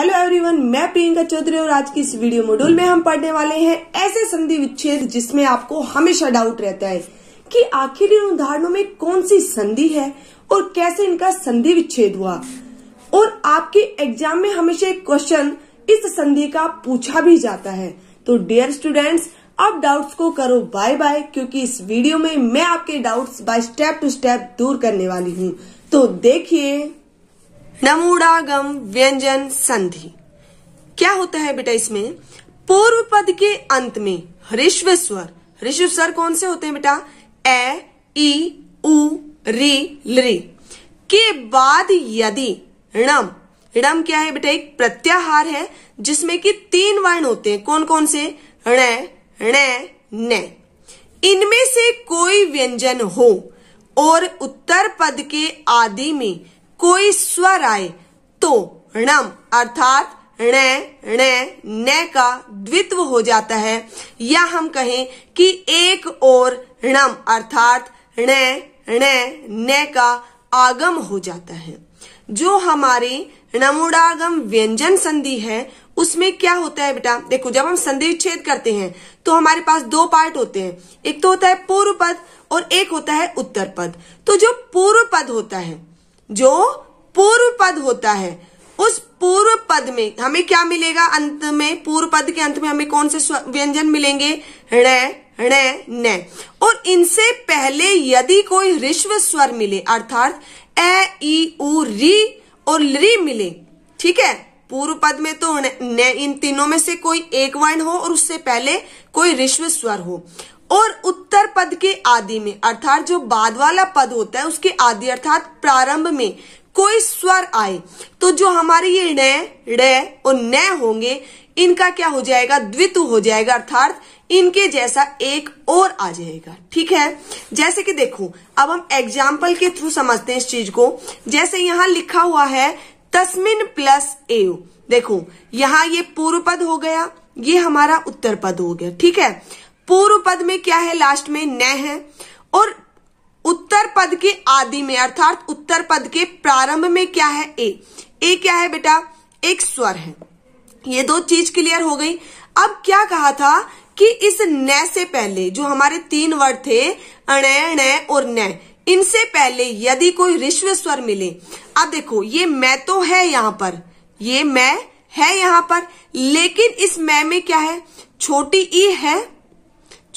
hello everyone मैं प्रियंका चौधरी और आज की इस वीडियो मॉड्यूल में हम पढ़ने वाले हैं ऐसे संधि विच्छेद जिसमें आपको हमेशा डाउट रहता है कि आखिर इन उदाहरणों में कौन सी संधि है और कैसे इनका संधि विच्छेद हुआ और आपके एग्जाम में हमेशा एक क्वेश्चन इस संधि का पूछा भी जाता है तो डियर स्टूडेंट्स अब डाउट्स को करो बाय बाय क्योंकि इस वीडियो में मैं आपके doubts by step to step दूर करने वाली हूँ तो देखिए नमूड़ागम व्यंजन संधि क्या होता है बेटा इसमें पूर्व पद के अंत में ऋष्व स्वर ऋष्व स्वर कौन से होते हैं बेटा ए ई उ री लि के बाद यदि ऋणम ऋणम क्या है बेटा एक प्रत्याहार है जिसमें कि तीन वर्ण होते हैं कौन कौन से ऋण ऋण न इनमें से कोई व्यंजन हो और उत्तर पद के आदि में कोई स्वर आए तो णम अर्थात णे णे ने का द्वित्व हो जाता है या हम कहें कि एक और णम अर्थात णे णे ने का आगम हो जाता है जो हमारी णमुडागम व्यंजन संधि है उसमें क्या होता है बेटा देखो जब हम संधि छेद करते हैं तो हमारे पास दो पार्ट होते हैं एक तो होता है पूर्व पद और एक होता है उत्तर पद तो जो पूर्व पद होता है जो पूर्व पद होता है उस पूर्व पद में हमें क्या मिलेगा अंत में पूर्व पद के अंत में हमें कौन से व्यंजन मिलेंगे ण ण न और इनसे पहले यदि कोई ऋष्व स्वर मिले अर्थात ए ई उ री और री मिले ठीक है पूर्व पद में तो ने इन तीनों में से कोई एक वर्ण हो और उससे पहले कोई ऋष्व स्वर हो और उत्तर पद के आदि में अर्थात जो बाद वाला पद होता है उसके आदि अर्थात प्रारंभ में कोई स्वर आए तो जो हमारे ये ण ड और न होंगे इनका क्या हो जाएगा द्वित हो जाएगा अर्थात इनके जैसा एक और आ जाएगा ठीक है जैसे कि देखो अब हम एग्जाम्पल के थ्रू समझते हैं इस चीज को जैसे यहाँ लिखा हुआ है तस्मिन प्लस एव देखो यहाँ ये पूर्व पद हो गया ये हमारा उत्तर पद हो गया ठीक है पूर्व पद में क्या है लास्ट में न है और उत्तर पद के आदि में अर्थात उत्तर पद के प्रारंभ में क्या है ए ए क्या है बेटा एक स्वर है ये दो चीज क्लियर हो गई अब क्या कहा था कि इस न से पहले जो हमारे तीन वर्ड थे अण और न इनसे पहले यदि कोई रिश्वत स्वर मिले अब देखो ये मैं तो है यहाँ पर ये मैं है यहाँ पर लेकिन इस मैं में क्या है छोटी ई है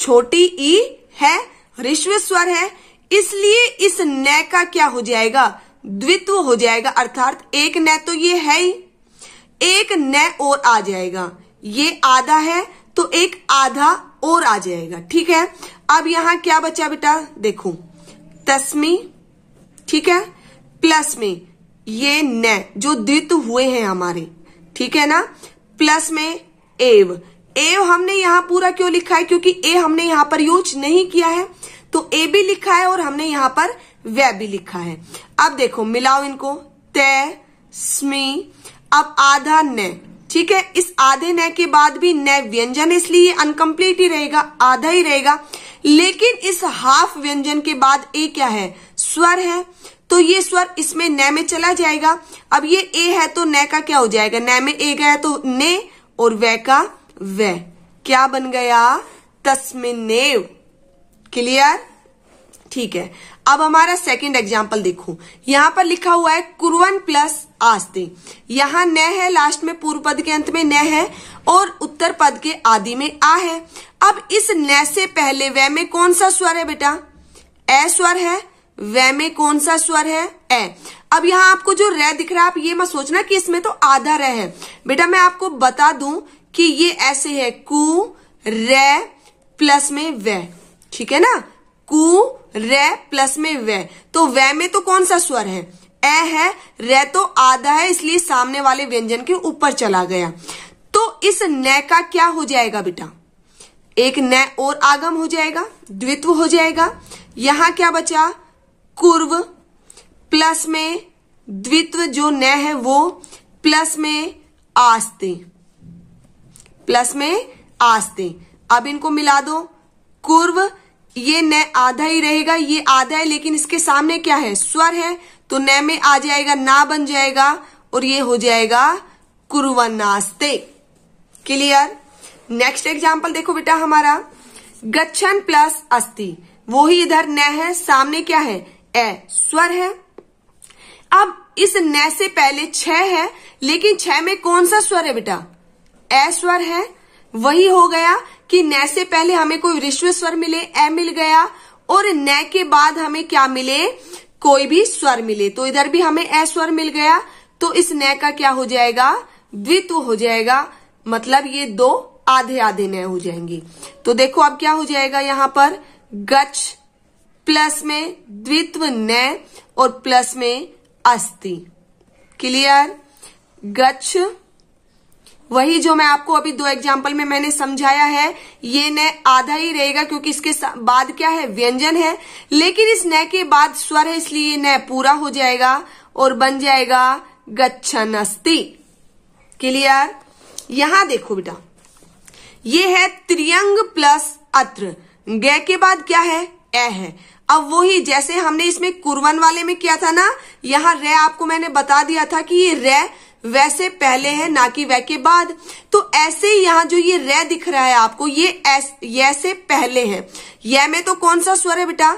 छोटी ई है ऋष्व स्वर है इसलिए इस न का क्या हो जाएगा द्वित्व हो जाएगा अर्थात एक न तो ये है ही एक न और आ जाएगा ये आधा है तो एक आधा और आ जाएगा ठीक है अब यहाँ क्या बचा बेटा देखो तस्मी ठीक है प्लस में ये न जो द्वित हुए हैं हमारे ठीक है ना प्लस में एव एव हमने यहां पूरा क्यों लिखा है क्योंकि ए हमने यहाँ पर यूज नहीं किया है तो ए भी लिखा है और हमने यहाँ पर व भी लिखा है अब देखो मिलाओ इनको तय स्मी अब आधा न ठीक है इस आधे न के बाद भी न व्यंजन इसलिए अनकम्प्लीट ही रहेगा आधा ही रहेगा लेकिन इस हाफ व्यंजन के बाद ए क्या है स्वर है तो ये स्वर इसमें न में चला जाएगा अब ये ए है तो न का क्या हो जाएगा न में ए गया तो ने और व का व क्या बन गया तस्मिन क्लियर ठीक है अब हमारा सेकंड एग्जाम्पल देखो यहाँ पर लिखा हुआ है कुरवन प्लस आस्ते यहाँ न है लास्ट में पूर्व पद के अंत में न है और उत्तर पद के आदि में आ है अब इस न से पहले वे में कौन सा स्वर है बेटा ए स्वर है वे में कौन सा स्वर है ए अब यहाँ आपको जो रे दिख रहा है आप ये मत सोचना कि इसमें तो आधा रे है बेटा मैं आपको बता दूं कि ये ऐसे है कु रे प्लस में वे ठीक है ना कु रे प्लस में वे तो वे में तो कौन सा स्वर है ए है रे तो आधा है इसलिए सामने वाले व्यंजन के ऊपर चला गया तो इस न का क्या हो जाएगा बेटा एक न और आगम हो जाएगा द्वित्व हो जाएगा यहां क्या बचा कुर्व प्लस में द्वित्व जो न है वो प्लस में आस्ते प्लस में आस्ते अब इनको मिला दो कुर्व ये न आधा ही रहेगा ये आधा है लेकिन इसके सामने क्या है स्वर है तो न में आ जाएगा ना बन जाएगा और ये हो जाएगा कुरुवनास्ते क्लियर नेक्स्ट एग्जाम्पल देखो बेटा हमारा गच्छन प्लस अस्थि वो ही इधर न है सामने क्या है ए स्वर है अब इस न से पहले छ है लेकिन छ में कौन सा स्वर है बेटा ए स्वर है वही हो गया कि न से पहले हमें कोई ऋष्व स्वर मिले ए मिल गया और न के बाद हमें क्या मिले कोई भी स्वर मिले तो इधर भी हमें ए स्वर मिल गया तो इस न का क्या हो जाएगा द्वित्व हो जाएगा मतलब ये दो आधे आधे न हो जाएंगे तो देखो अब क्या हो जाएगा यहाँ पर गच प्लस में द्वित्व न और प्लस में अस्थि क्लियर गच्छ वही जो मैं आपको अभी दो एग्जाम्पल में मैंने समझाया है ये न आधा ही रहेगा क्योंकि इसके बाद क्या है व्यंजन है लेकिन इस न के बाद स्वर है इसलिए न पूरा हो जाएगा और बन जाएगा गच्छन अस्थि क्लियर यहां देखो बेटा ये है त्रियंग प्लस अत्र गय के बाद क्या है ए है अब वही जैसे हमने इसमें कुरवन वाले में किया था ना यहाँ रे आपको मैंने बता दिया था कि ये रे वैसे पहले है ना कि वह के बाद तो ऐसे यहाँ जो ये रे दिख रहा है आपको ये एस ये से पहले है ये में तो कौन सा स्वर है बेटा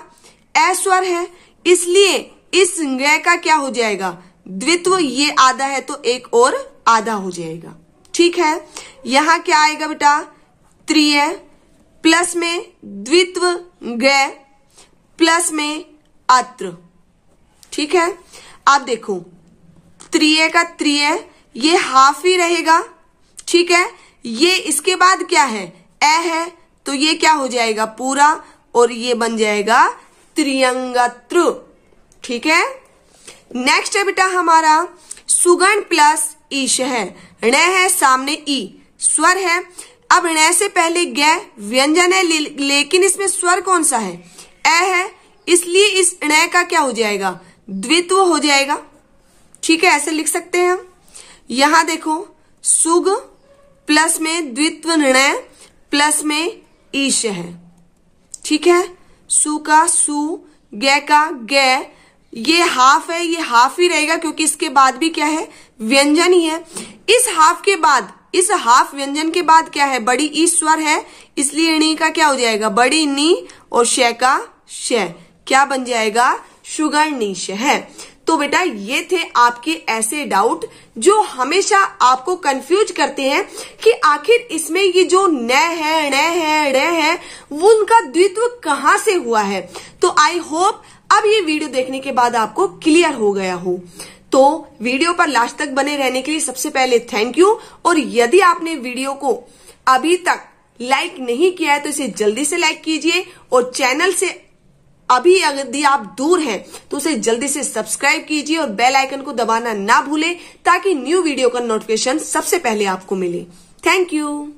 ए स्वर है इसलिए इस गय का क्या हो जाएगा द्वित्व ये आधा है तो एक और आधा हो जाएगा ठीक है यहाँ क्या आएगा बेटा त्रिय प्लस में द्वित्व गय प्लस में अत्र ठीक है आप देखो त्रिय का त्रिय ये हाफ ही रहेगा ठीक है ये इसके बाद क्या है ए है तो ये क्या हो जाएगा पूरा और ये बन जाएगा त्रियंगत्र ठीक है नेक्स्ट है बेटा हमारा सुगण प्लस ईश है ण है सामने ई स्वर है अब ण से पहले ग व्यंजन है ले, लेकिन इसमें स्वर कौन सा है ए है इसलिए इस ण का क्या हो जाएगा द्वित्व हो जाएगा ठीक है ऐसे लिख सकते हैं हम यहां देखो सुग प्लस में द्वित्व निर्णय प्लस में ईश है ठीक है सु का सु गै का गै ये हाफ है ये हाफ ही रहेगा क्योंकि इसके बाद भी क्या है व्यंजन ही है इस हाफ के बाद इस हाफ व्यंजन के बाद क्या है बड़ी ई स्वर है इसलिए नी का क्या हो जाएगा बड़ी नी और शय का शय क्या बन जाएगा शुगर नीश है तो बेटा ये थे आपके ऐसे डाउट जो हमेशा आपको कंफ्यूज करते हैं कि आखिर इसमें ये जो न है ण है ण है वो उनका द्वित्व कहाँ से हुआ है तो आई होप अब ये वीडियो देखने के बाद आपको क्लियर हो गया हो तो वीडियो पर लास्ट तक बने रहने के लिए सबसे पहले थैंक यू और यदि आपने वीडियो को अभी तक लाइक नहीं किया है तो इसे जल्दी से लाइक कीजिए और चैनल से अभी यदि आप दूर हैं तो उसे जल्दी से सब्सक्राइब कीजिए और बेल आइकन को दबाना ना भूलें ताकि न्यू वीडियो का नोटिफिकेशन सबसे पहले आपको मिले थैंक यू